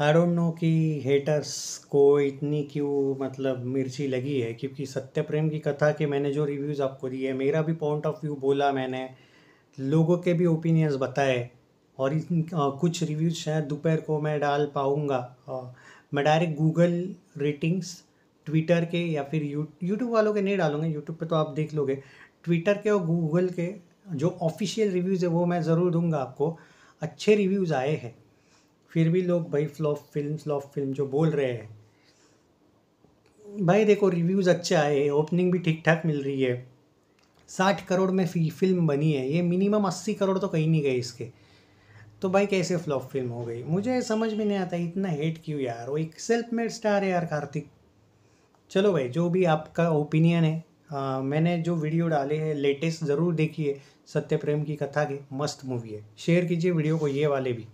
I don't know कि haters को इतनी क्यों मतलब मिर्ची लगी है क्योंकि सत्य प्रेम की कथा के मैंने जो रिव्यूज़ आपको दिए है मेरा भी पॉइंट ऑफ व्यू बोला मैंने लोगों के भी ओपिनियंस बताए और इन आ, कुछ रिव्यूज़ शायद दोपहर को मैं डाल पाऊँगा मैं डायरेक्ट गूगल रेटिंग्स ट्विटर के या फिर यू यूट्यूब वालों के नहीं डालूंगा यूट्यूब पे तो आप देख लोगे ट्विटर के और गूगल के जो ऑफिशियल रिव्यूज़ है वो मैं ज़रूर दूंगा आपको अच्छे रिव्यूज़ आए हैं फिर भी लोग भाई फ्लॉप फिल्म फ्लॉप फिल्म जो बोल रहे हैं भाई देखो रिव्यूज़ अच्छे आए हैं ओपनिंग भी ठीक ठाक मिल रही है साठ करोड़ में फी फिल्म बनी है ये मिनिमम अस्सी करोड़ तो कहीं नहीं गए इसके तो भाई कैसे फ्लॉप फिल्म हो गई मुझे समझ में नहीं आता इतना हेट क्यों यार वो एक सेल्फ मेड स्टार है यार कार्तिक चलो भाई जो भी आपका ओपिनियन है आ, मैंने जो वीडियो डाले हैं लेटेस्ट ज़रूर देखिए सत्य प्रेम की कथा के मस्त मूवी है शेयर कीजिए वीडियो को ये वाले भी